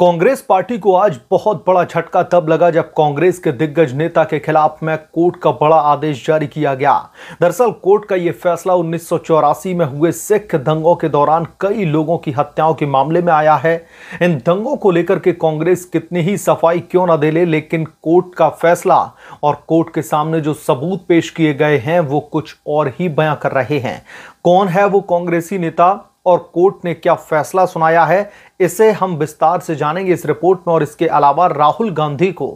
Congress party को आज बहुत बड़ा झटका तब लगा जब कांग्रेस के दिग्गज नेता के खिलाफ में कोर्ट का बड़ा आदेश जारी किया गया दरअसल कोर्ट का यह फैसला उन्नीस में हुए सिख दंगों के दौरान कई लोगों की हत्याओं के मामले में आया है इन दंगों को लेकर के कांग्रेस कितनी ही सफाई क्यों ना दे ले, लेकिन कोर्ट का फैसला और कोर्ट के सामने जो सबूत पेश किए गए हैं वो कुछ और ही बयां कर रहे हैं कौन है वो कांग्रेसी नेता और कोर्ट ने क्या फैसला सुनाया है इसे हम विस्तार से जानेंगे इस रिपोर्ट में और इसके अलावा राहुल गांधी को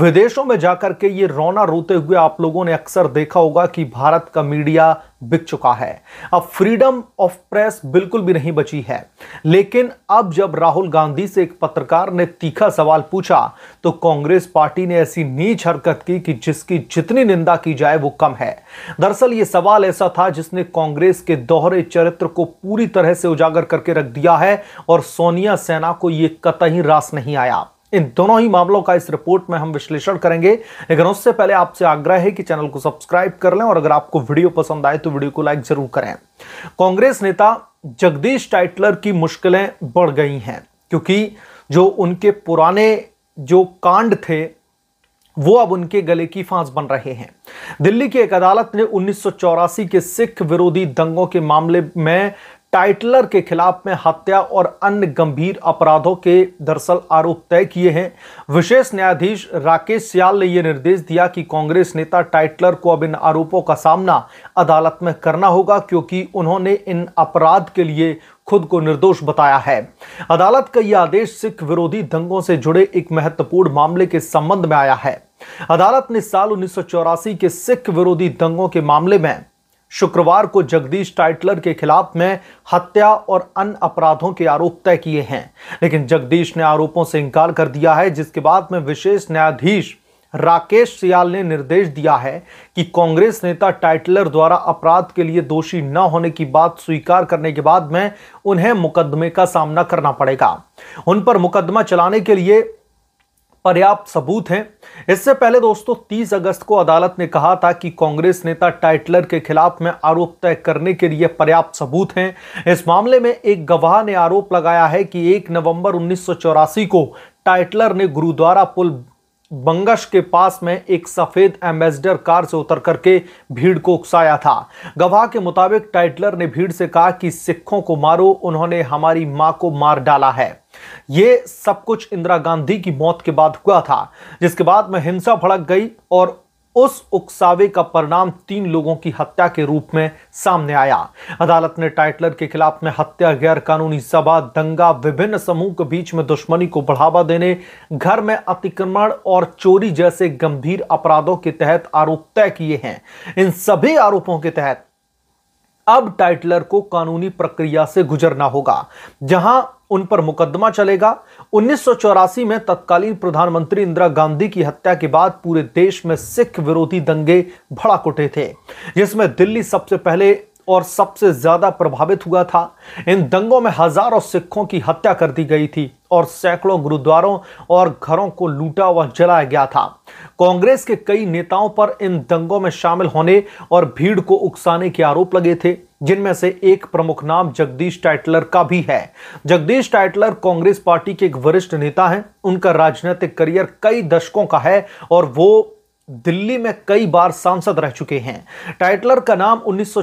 विदेशों में जाकर के ये रोना रोते हुए आप लोगों ने अक्सर देखा होगा कि भारत का मीडिया बिक चुका है अब फ्रीडम ऑफ प्रेस बिल्कुल भी नहीं बची है लेकिन अब जब राहुल गांधी से एक पत्रकार ने तीखा सवाल पूछा तो कांग्रेस पार्टी ने ऐसी नीच हरकत की कि जिसकी जितनी निंदा की जाए वो कम है दरअसल ये सवाल ऐसा था जिसने कांग्रेस के दोहरे चरित्र को पूरी तरह से उजागर करके रख दिया है और सोन सोनिया सेना को यह कतई रास नहीं आया इन दोनों ही मामलों का इस रिपोर्ट में हम विश्लेषण करेंगे लेकिन उससे पहले आपसे आग्रह है कि चैनल को सब्सक्राइब कर लें और अगर आपको वीडियो पसंद आए तो वीडियो को लाइक जरूर करें कांग्रेस नेता जगदीश टाइटलर की मुश्किलें बढ़ गई हैं क्योंकि जो उनके पुराने जो कांड थे वो अब उनके गले की फांस बन रहे हैं दिल्ली की एक अदालत ने उन्नीस के सिख विरोधी दंगों के मामले में टाइटलर के खिलाफ में हत्या और अन्य गंभीर अपराधों के दरअसल आरोप तय किए हैं विशेष न्यायाधीश राकेश सियाल ने यह निर्देश दिया कि कांग्रेस नेता टाइटलर को अब इन आरोपों का सामना अदालत में करना होगा क्योंकि उन्होंने इन अपराध के लिए खुद को निर्दोष बताया है अदालत का यह आदेश सिख विरोधी दंगों से जुड़े एक महत्वपूर्ण मामले के संबंध में आया है अदालत ने साल उन्नीस के सिख विरोधी दंगों के मामले में शुक्रवार को जगदीश टाइटलर के खिलाफ में हत्या और अन्य अपराधों के आरोप तय किए हैं लेकिन जगदीश ने आरोपों से इनकार कर दिया है जिसके बाद में विशेष न्यायाधीश राकेश सियाल ने निर्देश दिया है कि कांग्रेस नेता टाइटलर द्वारा अपराध के लिए दोषी न होने की बात स्वीकार करने के बाद में उन्हें मुकदमे का सामना करना पड़ेगा उन पर मुकदमा चलाने के लिए पर्याप्त सबूत हैं इससे पहले दोस्तों 30 अगस्त को अदालत ने कहा था कि कांग्रेस नेता टाइटलर के खिलाफ में आरोप तय करने के लिए पर्याप्त सबूत हैं इस मामले में एक गवाह ने आरोप लगाया है कि 1 नवंबर उन्नीस को टाइटलर ने गुरुद्वारा पुल बंगश के पास में एक सफेद एम्बेसडर कार से उतर करके भीड़ को उकसाया था गवाह के मुताबिक टाइटलर ने भीड़ से कहा कि सिखों को मारो उन्होंने हमारी मां को मार डाला है ये सब कुछ इंदिरा गांधी की मौत के बाद हुआ था जिसके बाद में हिंसा भड़क गई और उस उकसावे का परिणाम तीन लोगों की हत्या के रूप में सामने आया अदालत ने टाइटलर के खिलाफ में हत्या गैर कानूनी सभा दंगा विभिन्न समूह के बीच में दुश्मनी को बढ़ावा देने घर में अतिक्रमण और चोरी जैसे गंभीर अपराधों के तहत आरोप तय किए हैं इन सभी आरोपों के तहत अब टाइटलर को कानूनी प्रक्रिया से गुजरना होगा जहां उन पर मुकदमा चलेगा उन्नीस में तत्कालीन प्रधानमंत्री इंदिरा गांधी की हत्या के बाद पूरे देश में सिख विरोधी दंगे भड़क उठे थे जिसमें दिल्ली सबसे पहले और सबसे ज़्यादा प्रभावित हुआ था इन दंगों में हज़ारों सिखों की हत्या कर दी गई थी और सैकड़ों गुरुद्वारों और घरों को लूटा व जलाया गया था कांग्रेस के कई नेताओं पर इन दंगों में शामिल होने और भीड़ को उकसाने के आरोप लगे थे जिनमें से एक प्रमुख नाम जगदीश टाइटलर का भी है जगदीश टाइटलर कांग्रेस पार्टी के एक वरिष्ठ नेता हैं उनका राजनीतिक करियर कई दशकों का है और वो दिल्ली में कई बार सांसद रह चुके हैं टाइटलर का नाम उन्नीस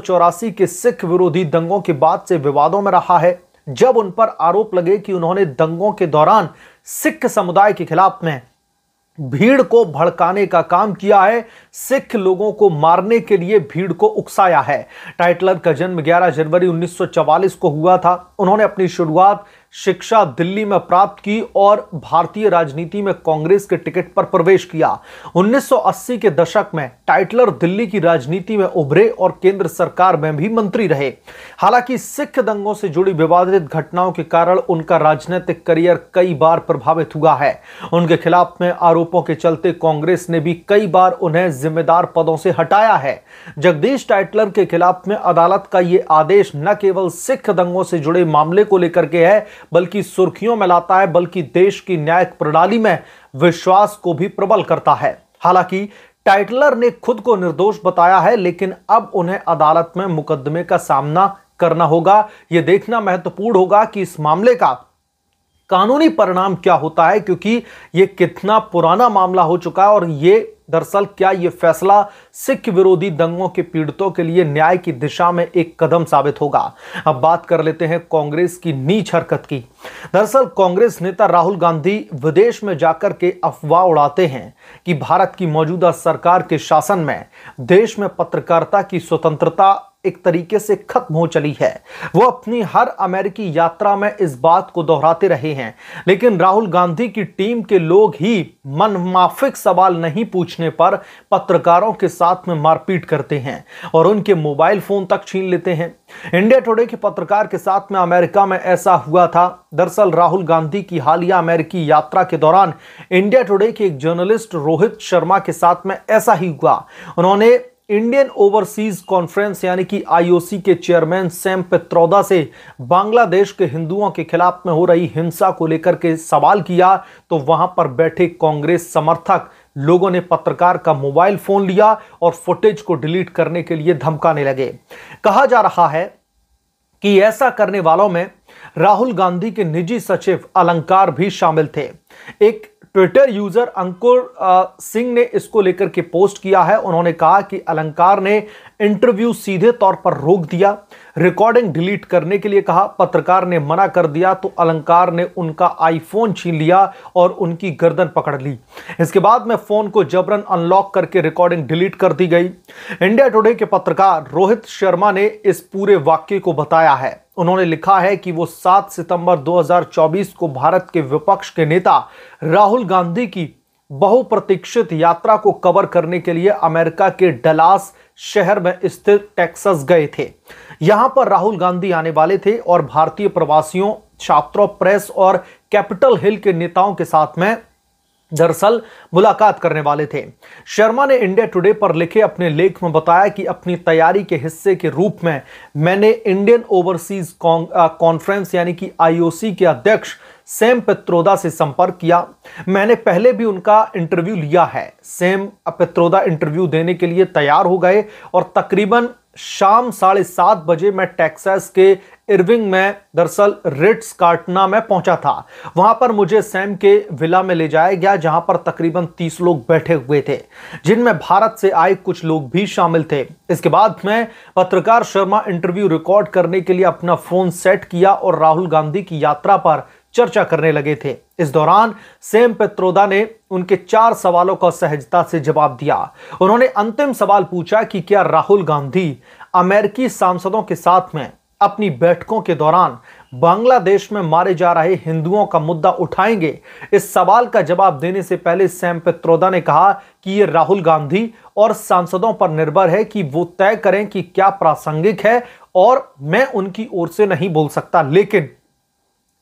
के सिख विरोधी दंगों के बाद से विवादों में रहा है जब उन पर आरोप लगे कि उन्होंने दंगों के दौरान सिख समुदाय के खिलाफ में भीड़ को भड़काने का काम किया है सिख लोगों को मारने के लिए भीड़ को उकसाया है टाइटलर का जन्म 11 जनवरी 1944 को हुआ था उन्होंने अपनी शुरुआत शिक्षा दिल्ली में प्राप्त की और भारतीय राजनीति में कांग्रेस के टिकट पर प्रवेश किया 1980 के दशक में टाइटलर दिल्ली की राजनीति में उभरे और केंद्र सरकार में भी मंत्री रहे हालांकि सिख दंगों से जुड़ी विवादित घटनाओं के कारण उनका राजनीतिक करियर कई बार प्रभावित हुआ है उनके खिलाफ में आरोपों के चलते कांग्रेस ने भी कई बार उन्हें जिम्मेदार पदों से हटाया है जगदीश टाइटलर के खिलाफ में अदालत का ये आदेश न केवल सिख दंगों से जुड़े मामले को लेकर के है बल्कि सुर्खियों में लाता है बल्कि देश की न्यायिक प्रणाली में विश्वास को भी प्रबल करता है हालांकि टाइटलर ने खुद को निर्दोष बताया है लेकिन अब उन्हें अदालत में मुकदमे का सामना करना होगा यह देखना महत्वपूर्ण होगा कि इस मामले का कानूनी परिणाम क्या होता है क्योंकि ये कितना पुराना मामला हो चुका है और ये दरअसल क्या ये फैसला सिख विरोधी दंगों के पीड़ितों के लिए न्याय की दिशा में एक कदम साबित होगा अब बात कर लेते हैं कांग्रेस की नीच हरकत की दरअसल कांग्रेस नेता राहुल गांधी विदेश में जाकर के अफवाह उड़ाते हैं कि भारत की मौजूदा सरकार के शासन में देश में पत्रकारिता की स्वतंत्रता एक तरीके से खत्म हो चली है वो अपनी हर अमेरिकी यात्रा में इस बात को दोहराते रहे हैं लेकिन राहुल गांधी की टीम के लोग ही मनमाफिक सवाल नहीं पूछने पर पत्रकारों के साथ में मारपीट करते हैं और उनके मोबाइल फोन तक छीन लेते हैं इंडिया टुडे के पत्रकार के साथ में अमेरिका में ऐसा हुआ था दरअसल राहुल गांधी की हालिया अमेरिकी यात्रा के दौरान इंडिया टुडे के एक जर्नलिस्ट रोहित शर्मा के साथ में ऐसा ही हुआ उन्होंने इंडियन ओवरसीज कॉन्फ्रेंस यानी कि आईओसी के चेयरमैन सैम पित्रौदा से बांग्लादेश के हिंदुओं के खिलाफ में हो रही हिंसा को लेकर के सवाल किया तो वहां पर बैठे कांग्रेस समर्थक लोगों ने पत्रकार का मोबाइल फोन लिया और फुटेज को डिलीट करने के लिए धमकाने लगे कहा जा रहा है कि ऐसा करने वालों में राहुल गांधी के निजी सचिव अलंकार भी शामिल थे एक ट्विटर यूजर अंकुर सिंह ने इसको लेकर के पोस्ट किया है उन्होंने कहा कि अलंकार ने इंटरव्यू सीधे तौर पर रोक दिया रिकॉर्डिंग डिलीट करने के लिए कहा पत्रकार ने मना कर दिया तो अलंकार ने उनका आईफोन छीन लिया और उनकी गर्दन पकड़ ली इसके बाद में फोन को जबरन अनलॉक करके रिकॉर्डिंग डिलीट कर दी गई इंडिया टुडे के पत्रकार रोहित शर्मा ने इस पूरे वाक्य को बताया है उन्होंने लिखा है कि वो 7 सितंबर 2024 को भारत के विपक्ष के नेता राहुल गांधी की बहुप्रतीक्षित यात्रा को कवर करने के लिए अमेरिका के डलास शहर में स्थित टेक्सास गए थे यहां पर राहुल गांधी आने वाले थे और भारतीय प्रवासियों छात्रों प्रेस और कैपिटल हिल के नेताओं के साथ में दरअसल मुलाकात करने वाले थे शर्मा ने इंडिया टुडे पर लिखे अपने लेख में बताया कि अपनी तैयारी के हिस्से के रूप में मैंने इंडियन ओवरसीज कॉन्फ्रेंस यानी कि आईओसी के अध्यक्ष सेम पित्रोदा से संपर्क किया मैंने पहले भी उनका इंटरव्यू लिया है सेम पित्रोदा इंटरव्यू देने के लिए तैयार हो गए और तकरीबन शाम साढ़े सात बजे मैं टेक्सास के इरविंग में दरअसल रिट्स काटना में पहुंचा था वहां पर मुझे सैम के विला में ले जाया गया जहां पर तकरीबन 30 लोग बैठे हुए थे जिनमें भारत से आए कुछ लोग भी शामिल थे इसके बाद मैं पत्रकार शर्मा इंटरव्यू रिकॉर्ड करने के लिए अपना फोन सेट किया और राहुल गांधी की यात्रा पर चर्चा करने लगे थे इस दौरान सेम पेत्रोदा ने उनके चार सवालों का सहजता से जवाब दिया उन्होंने अंतिम सवाल पूछा कि क्या राहुल गांधी अमेरिकी सांसदों के साथ में अपनी बैठकों के दौरान बांग्लादेश में मारे जा रहे हिंदुओं का मुद्दा उठाएंगे इस सवाल का जवाब देने से पहले सैम पित्रोदा ने कहा कि ये राहुल गांधी और सांसदों पर निर्भर है कि वो तय करें कि क्या प्रासंगिक है और मैं उनकी ओर से नहीं बोल सकता लेकिन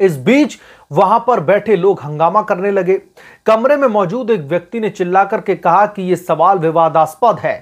इस बीच वहां पर बैठे लोग हंगामा करने लगे कमरे में मौजूद एक व्यक्ति ने चिल्ला करके कहा कि यह सवाल विवादास्पद है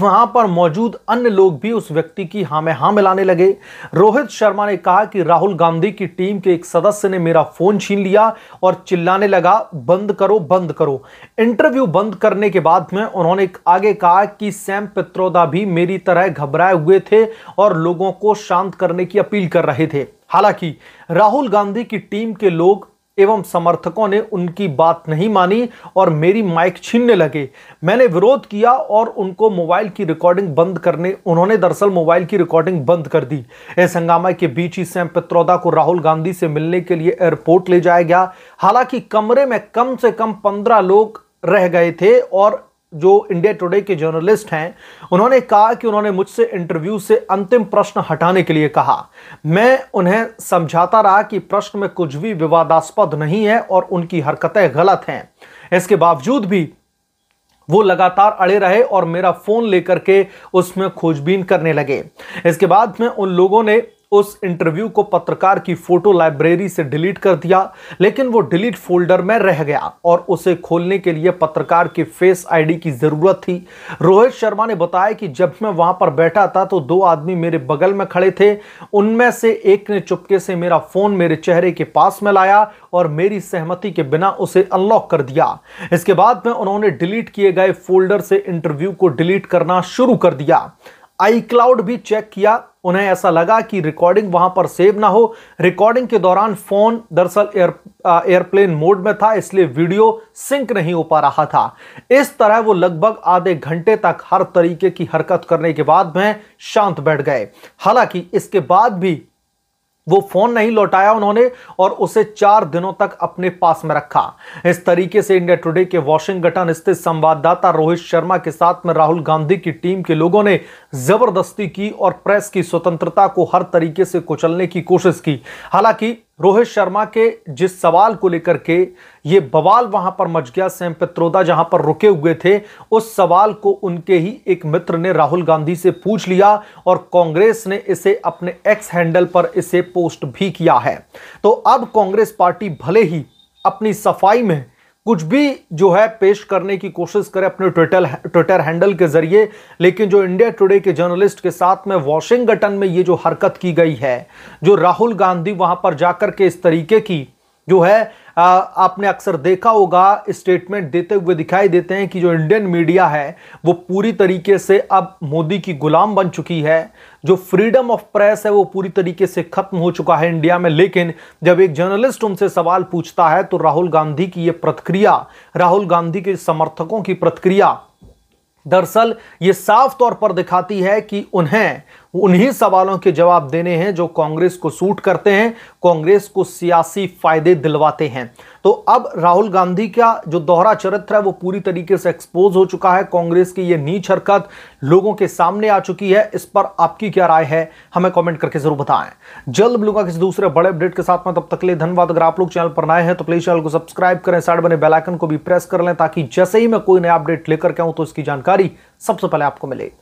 वहां पर मौजूद अन्य लोग भी उस व्यक्ति की हाँ में हाँ मिलाने लगे रोहित शर्मा ने कहा कि राहुल गांधी की टीम के एक सदस्य ने मेरा फोन छीन लिया और चिल्लाने लगा बंद करो बंद करो इंटरव्यू बंद करने के बाद में उन्होंने आगे कहा कि सैम पित्रोदा भी मेरी तरह घबराए हुए थे और लोगों को शांत करने की अपील कर रहे थे हालांकि राहुल गांधी की टीम के लोग एवं समर्थकों ने उनकी बात नहीं मानी और मेरी माइक छीनने लगे मैंने विरोध किया और उनको मोबाइल की रिकॉर्डिंग बंद करने उन्होंने दरअसल मोबाइल की रिकॉर्डिंग बंद कर दी इस हंगामा के बीच ही सैम पित्रोदा को राहुल गांधी से मिलने के लिए एयरपोर्ट ले जाया गया हालांकि कमरे में कम से कम पंद्रह लोग रह गए थे और जो इंडिया टुडे के जर्नलिस्ट हैं उन्होंने कहा कि उन्होंने मुझसे इंटरव्यू से अंतिम प्रश्न हटाने के लिए कहा मैं उन्हें समझाता रहा कि प्रश्न में कुछ भी विवादास्पद नहीं है और उनकी हरकतें गलत हैं इसके बावजूद भी वो लगातार अड़े रहे और मेरा फ़ोन लेकर के उसमें खोजबीन करने लगे इसके बाद में उन लोगों ने उस इंटरव्यू को पत्रकार की फोटो लाइब्रेरी से डिलीट कर दिया लेकिन वो डिलीट फोल्डर में रह गया और उसे खोलने के लिए पत्रकार की फेस आईडी की ज़रूरत थी रोहित शर्मा ने बताया कि जब मैं वहां पर बैठा था तो दो आदमी मेरे बगल में खड़े थे उनमें से एक ने चुपके से मेरा फ़ोन मेरे चेहरे के पास में लाया और मेरी सहमति के बिना उसे अनलॉक कर दिया इसके बाद में उन्होंने डिलीट किए गए फोल्डर से इंटरव्यू को डिलीट करना शुरू कर दिया आई क्लाउड भी चेक किया उन्हें ऐसा लगा कि रिकॉर्डिंग वहां पर सेव ना हो रिकॉर्डिंग के दौरान फोन दरअसल एयर एयरप्लेन मोड में था इसलिए वीडियो सिंक नहीं हो पा रहा था इस तरह वो लगभग आधे घंटे तक हर तरीके की हरकत करने के बाद में शांत बैठ गए हालांकि इसके बाद भी वो फोन नहीं लौटाया उन्होंने और उसे चार दिनों तक अपने पास में रखा इस तरीके से इंडिया टुडे के वॉशिंगटन स्थित संवाददाता रोहित शर्मा के साथ में राहुल गांधी की टीम के लोगों ने जबरदस्ती की और प्रेस की स्वतंत्रता को हर तरीके से कुचलने की कोशिश की हालांकि रोहित शर्मा के जिस सवाल को लेकर के ये बवाल वहां पर मच गया सैम पित्रोदा जहां पर रुके हुए थे उस सवाल को उनके ही एक मित्र ने राहुल गांधी से पूछ लिया और कांग्रेस ने इसे अपने एक्स हैंडल पर इसे पोस्ट भी किया है तो अब कांग्रेस पार्टी भले ही अपनी सफाई में कुछ भी जो है पेश करने की कोशिश करें अपने ट्विटर ट्विटर हैंडल के जरिए लेकिन जो इंडिया टुडे के जर्नलिस्ट के साथ में वॉशिंगटन में ये जो हरकत की गई है जो राहुल गांधी वहां पर जाकर के इस तरीके की जो है आपने अक्सर देखा होगा स्टेटमेंट देते हुए दिखाई देते हैं कि जो इंडियन मीडिया है वो पूरी तरीके से अब मोदी की गुलाम बन चुकी है जो फ्रीडम ऑफ प्रेस है वो पूरी तरीके से खत्म हो चुका है इंडिया में लेकिन जब एक जर्नलिस्ट उनसे सवाल पूछता है तो राहुल गांधी की ये प्रतिक्रिया राहुल गांधी के समर्थकों की प्रतिक्रिया दरअसल ये साफ तौर पर दिखाती है कि उन्हें उन्हीं सवालों के जवाब देने हैं जो कांग्रेस को सूट करते हैं कांग्रेस को सियासी फायदे दिलवाते हैं तो अब राहुल गांधी का जो दोहरा चरित्र है वो पूरी तरीके से एक्सपोज हो चुका है कांग्रेस की ये नीच हरकत लोगों के सामने आ चुकी है इस पर आपकी क्या राय है हमें कमेंट करके जरूर बताएं जल्द मिलूंगा किसी दूसरे बड़े अपडेट के साथ में तब तक ले धन्यवाद अगर आप लोग चैनल पर नए हैं तो प्लीज चैनल को सब्सक्राइब करें साइड बने बेलाइकन को भी प्रेस कर लें ताकि जैसे ही मैं कोई नया अपडेट लेकर के आऊं तो इसकी जानकारी सबसे पहले आपको मिले